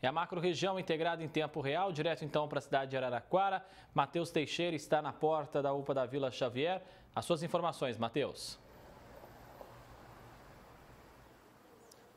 É a macro-região integrada em tempo real, direto então para a cidade de Araraquara. Matheus Teixeira está na porta da UPA da Vila Xavier. As suas informações, Matheus.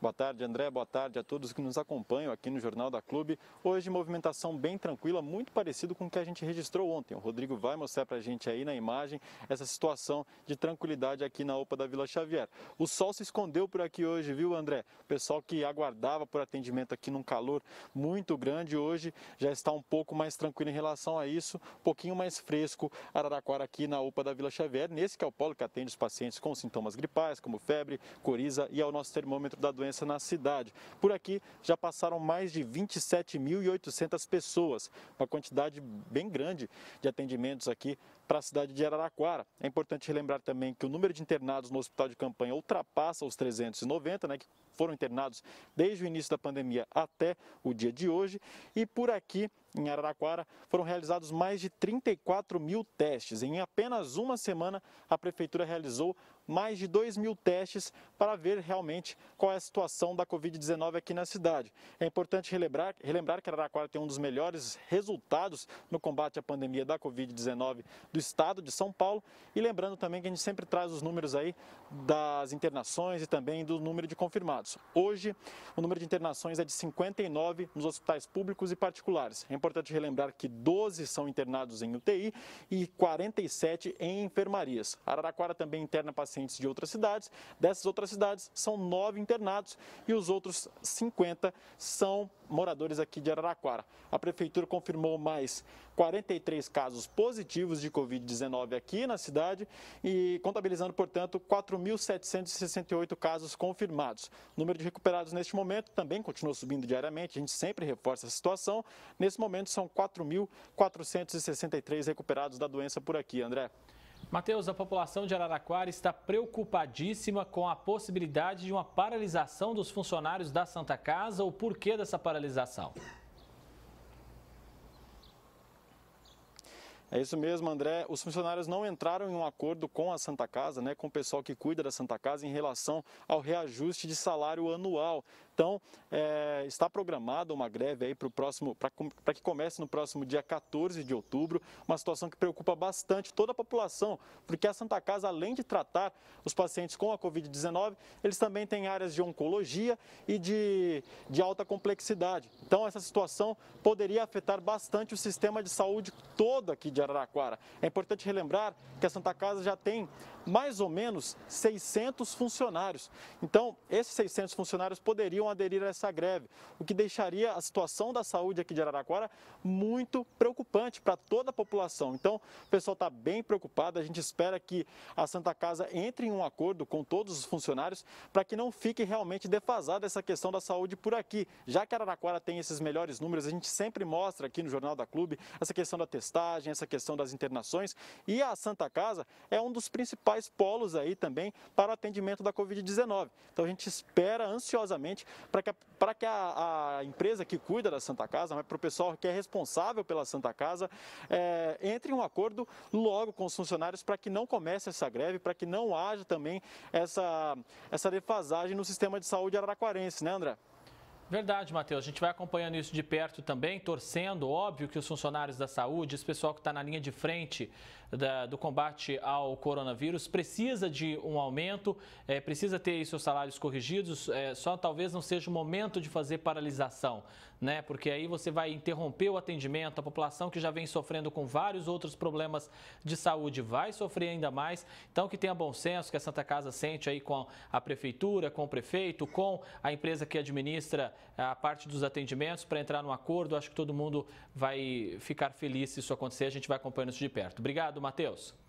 Boa tarde, André. Boa tarde a todos que nos acompanham aqui no Jornal da Clube. Hoje, movimentação bem tranquila, muito parecido com o que a gente registrou ontem. O Rodrigo vai mostrar para a gente aí na imagem essa situação de tranquilidade aqui na OPA da Vila Xavier. O sol se escondeu por aqui hoje, viu, André? O pessoal que aguardava por atendimento aqui num calor muito grande hoje já está um pouco mais tranquilo em relação a isso, um pouquinho mais fresco. Araraquara aqui na UPA da Vila Xavier, nesse que é o polo que atende os pacientes com sintomas gripais, como febre, coriza e ao é nosso termômetro da doença doença na cidade. Por aqui já passaram mais de 27.800 pessoas, uma quantidade bem grande de atendimentos aqui para a cidade de Araraquara. É importante relembrar também que o número de internados no hospital de campanha ultrapassa os 390, né, que foram internados desde o início da pandemia até o dia de hoje. E por aqui, em Araraquara, foram realizados mais de 34 mil testes. Em apenas uma semana, a prefeitura realizou mais de 2 mil testes para ver realmente qual é a situação da Covid-19 aqui na cidade. É importante relembrar, relembrar que Araraquara tem um dos melhores resultados no combate à pandemia da Covid-19 do estado de São Paulo. E lembrando também que a gente sempre traz os números aí das internações e também do número de confirmados. Hoje, o número de internações é de 59 nos hospitais públicos e particulares. É importante relembrar que 12 são internados em UTI e 47 em enfermarias. Araraquara também interna pacientes de outras cidades. Dessas outras cidades, são 9 internados e os outros 50 são moradores aqui de Araraquara. A prefeitura confirmou mais 43 casos positivos de Covid-19 aqui na cidade e contabilizando, portanto, 4.768 casos confirmados. O número de recuperados neste momento também continua subindo diariamente, a gente sempre reforça a situação. Nesse momento são 4.463 recuperados da doença por aqui, André. Matheus, a população de Araraquara está preocupadíssima com a possibilidade de uma paralisação dos funcionários da Santa Casa. O porquê dessa paralisação? É isso mesmo, André. Os funcionários não entraram em um acordo com a Santa Casa, né, com o pessoal que cuida da Santa Casa, em relação ao reajuste de salário anual então, é, está programada uma greve aí para o próximo, para que comece no próximo dia 14 de outubro, uma situação que preocupa bastante toda a população, porque a Santa Casa, além de tratar os pacientes com a Covid-19, eles também têm áreas de oncologia e de, de alta complexidade. Então, essa situação poderia afetar bastante o sistema de saúde todo aqui de Araraquara. É importante relembrar que a Santa Casa já tem mais ou menos 600 funcionários. Então, esses 600 funcionários poderiam poderiam aderir a essa greve, o que deixaria a situação da saúde aqui de Araraquara muito preocupante para toda a população. Então, o pessoal está bem preocupado, a gente espera que a Santa Casa entre em um acordo com todos os funcionários para que não fique realmente defasada essa questão da saúde por aqui. Já que Araraquara tem esses melhores números, a gente sempre mostra aqui no Jornal da Clube essa questão da testagem, essa questão das internações e a Santa Casa é um dos principais polos aí também para o atendimento da Covid-19. Então a gente espera ansiosamente para que, que a, a, empresa que cuida da Santa Casa, para o pessoal que é responsável pela Santa Casa, é, entre em um acordo logo com os funcionários para que não comece essa greve, para que não haja também essa, essa defasagem no sistema de saúde araraquarense, né, André? Verdade, Matheus. A gente vai acompanhando isso de perto também, torcendo, óbvio, que os funcionários da saúde, esse pessoal que está na linha de frente da, do combate ao coronavírus, precisa de um aumento, é, precisa ter seus salários corrigidos, é, só talvez não seja o momento de fazer paralisação, né? Porque aí você vai interromper o atendimento, a população que já vem sofrendo com vários outros problemas de saúde vai sofrer ainda mais. Então, que tenha bom senso, que a Santa Casa sente aí com a prefeitura, com o prefeito, com a empresa que administra a parte dos atendimentos para entrar num acordo. Acho que todo mundo vai ficar feliz se isso acontecer. A gente vai acompanhando isso de perto. Obrigado, Matheus.